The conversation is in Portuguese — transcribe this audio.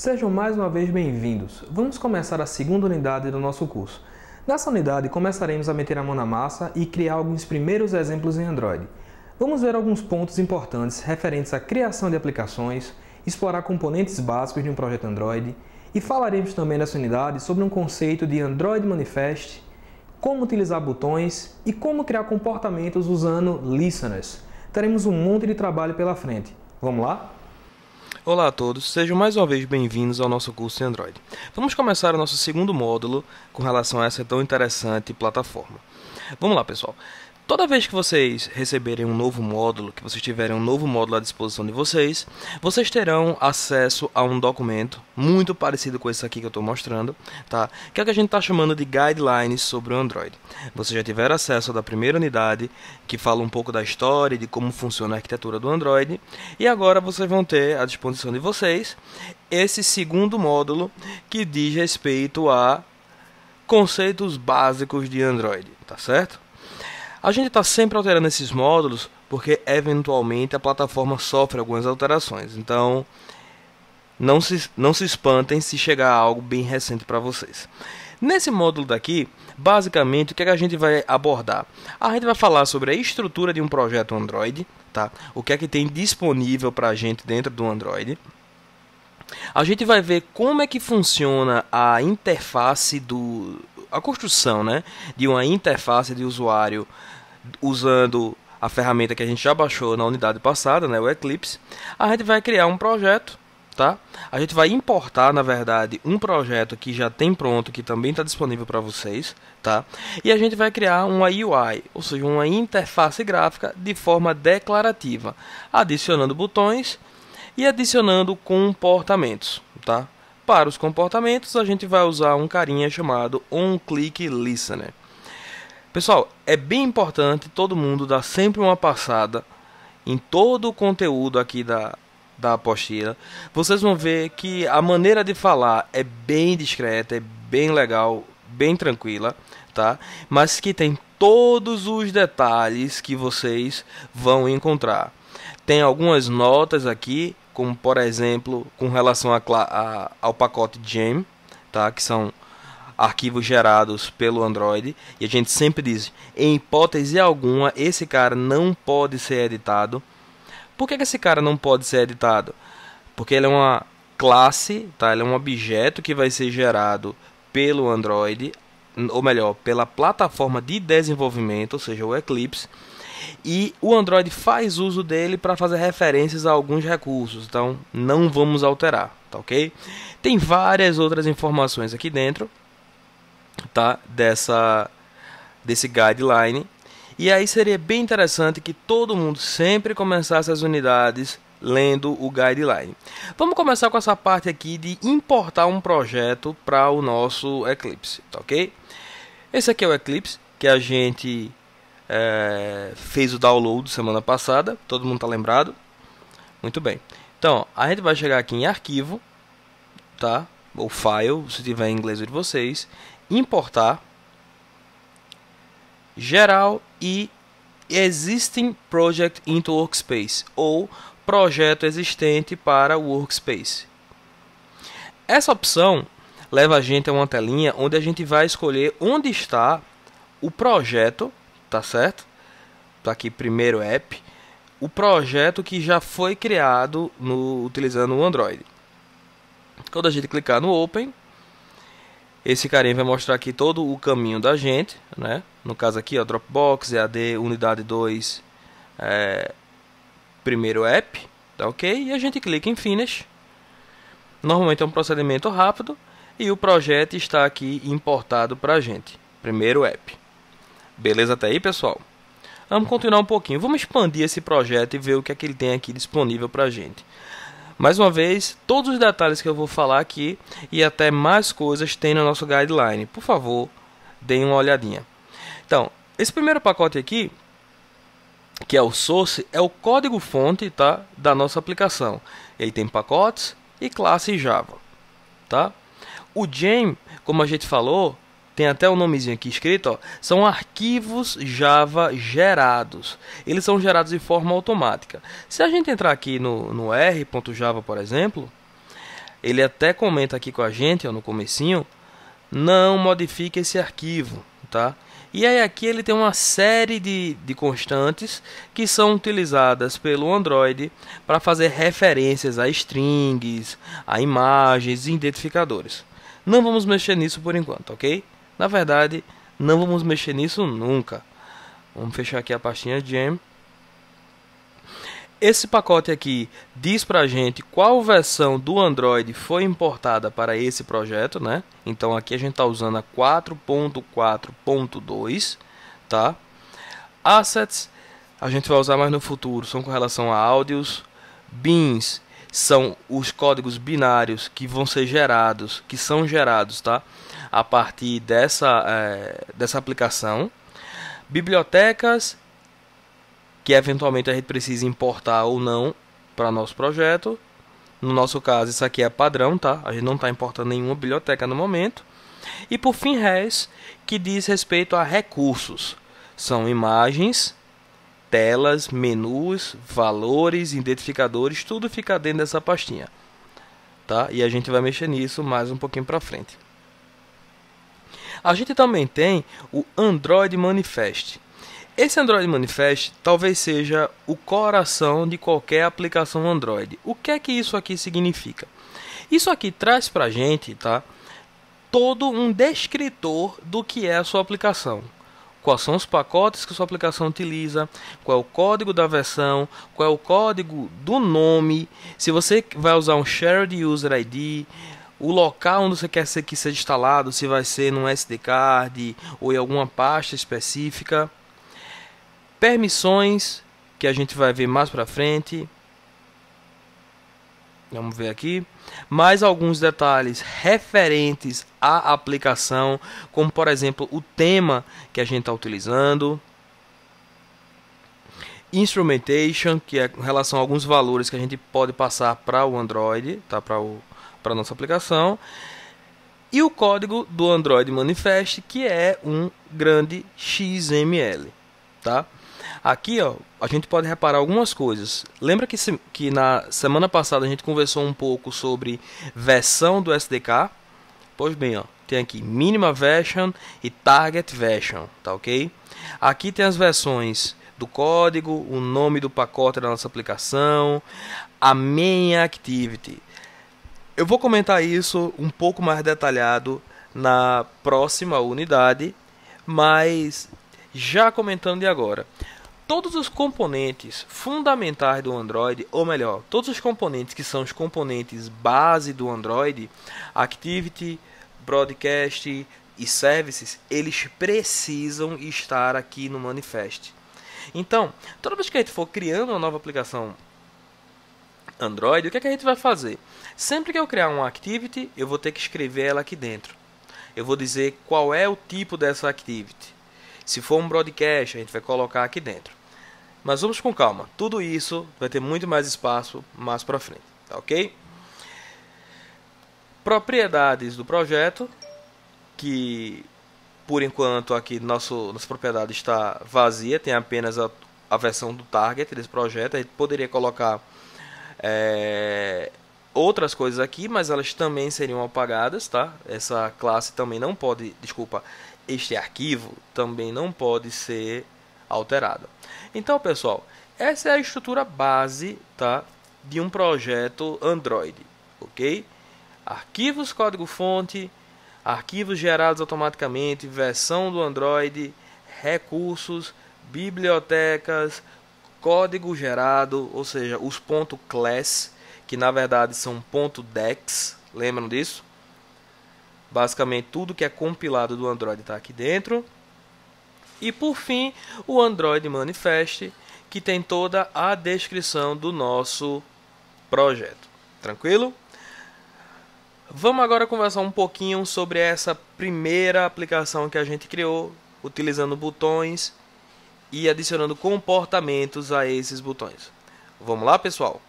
Sejam mais uma vez bem-vindos. Vamos começar a segunda unidade do nosso curso. Nessa unidade, começaremos a meter a mão na massa e criar alguns primeiros exemplos em Android. Vamos ver alguns pontos importantes referentes à criação de aplicações, explorar componentes básicos de um projeto Android e falaremos também nessa unidade sobre um conceito de Android Manifest, como utilizar botões e como criar comportamentos usando listeners. Teremos um monte de trabalho pela frente. Vamos lá? Olá a todos, sejam mais uma vez bem-vindos ao nosso curso em Android. Vamos começar o nosso segundo módulo com relação a essa tão interessante plataforma. Vamos lá, pessoal. Toda vez que vocês receberem um novo módulo, que vocês tiverem um novo módulo à disposição de vocês, vocês terão acesso a um documento muito parecido com esse aqui que eu estou mostrando, tá? que é o que a gente está chamando de Guidelines sobre o Android. Vocês já tiveram acesso da primeira unidade, que fala um pouco da história e de como funciona a arquitetura do Android, e agora vocês vão ter à disposição de vocês esse segundo módulo que diz respeito a conceitos básicos de Android, tá certo? A gente está sempre alterando esses módulos porque eventualmente a plataforma sofre algumas alterações. Então não se, não se espantem se chegar algo bem recente para vocês. Nesse módulo daqui, basicamente o que, é que a gente vai abordar? A gente vai falar sobre a estrutura de um projeto Android, tá? O que é que tem disponível para a gente dentro do Android. A gente vai ver como é que funciona a interface do, a construção né, de uma interface de usuário usando a ferramenta que a gente já baixou na unidade passada, né, o Eclipse, a gente vai criar um projeto Tá? A gente vai importar, na verdade, um projeto que já tem pronto, que também está disponível para vocês, tá? E a gente vai criar uma UI, ou seja, uma interface gráfica de forma declarativa, adicionando botões e adicionando comportamentos, tá? Para os comportamentos, a gente vai usar um carinha chamado Listener. Pessoal, é bem importante todo mundo dar sempre uma passada em todo o conteúdo aqui da, da apostila. Vocês vão ver que a maneira de falar é bem discreta, é bem legal, bem tranquila, tá? Mas que tem todos os detalhes que vocês vão encontrar. Tem algumas notas aqui como por exemplo com relação a, a, ao pacote Gem, tá? que são arquivos gerados pelo Android, e a gente sempre diz, em hipótese alguma, esse cara não pode ser editado. Por que, que esse cara não pode ser editado? Porque ele é uma classe, tá? ele é um objeto que vai ser gerado pelo Android, ou melhor, pela plataforma de desenvolvimento, ou seja, o Eclipse, e o Android faz uso dele para fazer referências a alguns recursos, então não vamos alterar, tá ok? Tem várias outras informações aqui dentro, tá? Dessa, desse guideline. E aí seria bem interessante que todo mundo sempre começasse as unidades lendo o guideline. Vamos começar com essa parte aqui de importar um projeto para o nosso Eclipse, tá ok? Esse aqui é o Eclipse que a gente é, fez o download semana passada, todo mundo está lembrado. Muito bem. Então, a gente vai chegar aqui em arquivo, tá? Ou file, se tiver em inglês de vocês, importar geral e existing project into workspace ou projeto existente para o workspace. Essa opção leva a gente a uma telinha onde a gente vai escolher onde está o projeto tá certo? Tá aqui primeiro app, o projeto que já foi criado no utilizando o Android. Quando a gente clicar no Open, esse carinha vai mostrar aqui todo o caminho da gente, né? No caso aqui, ó, Dropbox, EAD, Unidade 2, é, primeiro app, tá ok? E a gente clica em Finish. Normalmente é um procedimento rápido e o projeto está aqui importado para a gente. Primeiro app. Beleza até aí, pessoal? Vamos continuar um pouquinho. Vamos expandir esse projeto e ver o que é que ele tem aqui disponível para a gente. Mais uma vez, todos os detalhes que eu vou falar aqui e até mais coisas tem no nosso guideline. Por favor, deem uma olhadinha. Então, esse primeiro pacote aqui, que é o source, é o código-fonte tá, da nossa aplicação. Ele tem pacotes e classe Java. Tá? O Jam, como a gente falou, tem até o um nomezinho aqui escrito, ó, são arquivos Java gerados. Eles são gerados de forma automática. Se a gente entrar aqui no, no r.java, por exemplo, ele até comenta aqui com a gente, ó, no comecinho, não modifique esse arquivo, tá? E aí aqui ele tem uma série de, de constantes que são utilizadas pelo Android para fazer referências a strings, a imagens e identificadores. Não vamos mexer nisso por enquanto, ok? Na verdade, não vamos mexer nisso nunca. Vamos fechar aqui a pastinha Gem. Esse pacote aqui diz pra gente qual versão do Android foi importada para esse projeto, né? Então aqui a gente está usando a 4.4.2, tá? Assets, a gente vai usar mais no futuro, são com relação a áudios. Beans, são os códigos binários que vão ser gerados, que são gerados, tá? A partir dessa, é, dessa aplicação. Bibliotecas, que eventualmente a gente precisa importar ou não para nosso projeto. No nosso caso, isso aqui é padrão, tá? A gente não está importando nenhuma biblioteca no momento. E por fim, res, que diz respeito a recursos. São imagens telas, menus, valores, identificadores, tudo fica dentro dessa pastinha. Tá? E a gente vai mexer nisso mais um pouquinho para frente. A gente também tem o Android Manifest. Esse Android Manifest talvez seja o coração de qualquer aplicação Android. O que é que isso aqui significa? Isso aqui traz para a gente, tá? Todo um descritor do que é a sua aplicação quais são os pacotes que sua aplicação utiliza, qual é o código da versão, qual é o código do nome, se você vai usar um shared user ID, o local onde você quer que seja instalado, se vai ser num SD card ou em alguma pasta específica, permissões que a gente vai ver mais para frente, Vamos ver aqui. Mais alguns detalhes referentes à aplicação, como por exemplo o tema que a gente está utilizando. Instrumentation, que é em relação a alguns valores que a gente pode passar para o Android, tá? para a nossa aplicação. E o código do Android Manifest, que é um grande XML. Tá? Aqui, ó, a gente pode reparar algumas coisas. Lembra que, se, que na semana passada a gente conversou um pouco sobre versão do SDK? Pois bem, ó, tem aqui Minima Version e Target Version, tá ok? Aqui tem as versões do código, o nome do pacote da nossa aplicação, a main activity. Eu vou comentar isso um pouco mais detalhado na próxima unidade, mas já comentando de agora todos os componentes fundamentais do Android, ou melhor, todos os componentes que são os componentes base do Android, Activity, Broadcast e Services, eles precisam estar aqui no manifest. Então, toda vez que a gente for criando uma nova aplicação Android, o que, é que a gente vai fazer? Sempre que eu criar um Activity, eu vou ter que escrever ela aqui dentro. Eu vou dizer qual é o tipo dessa Activity. Se for um broadcast, a gente vai colocar aqui dentro. Mas vamos com calma. Tudo isso vai ter muito mais espaço mais para frente, tá ok? Propriedades do projeto, que por enquanto aqui nosso, nossa propriedade está vazia, tem apenas a, a versão do target desse projeto. A gente poderia colocar é, outras coisas aqui, mas elas também seriam apagadas, tá? Essa classe também não pode, desculpa, este arquivo também não pode ser alterada. Então, pessoal, essa é a estrutura base tá, de um projeto Android, ok? Arquivos código-fonte, arquivos gerados automaticamente, versão do Android, recursos, bibliotecas, código gerado, ou seja, os ponto .class, que na verdade são ponto .dex, lembram disso? Basicamente tudo que é compilado do Android está aqui dentro e por fim, o Android Manifest, que tem toda a descrição do nosso projeto. Tranquilo? Vamos agora conversar um pouquinho sobre essa primeira aplicação que a gente criou, utilizando botões e adicionando comportamentos a esses botões. Vamos lá, pessoal?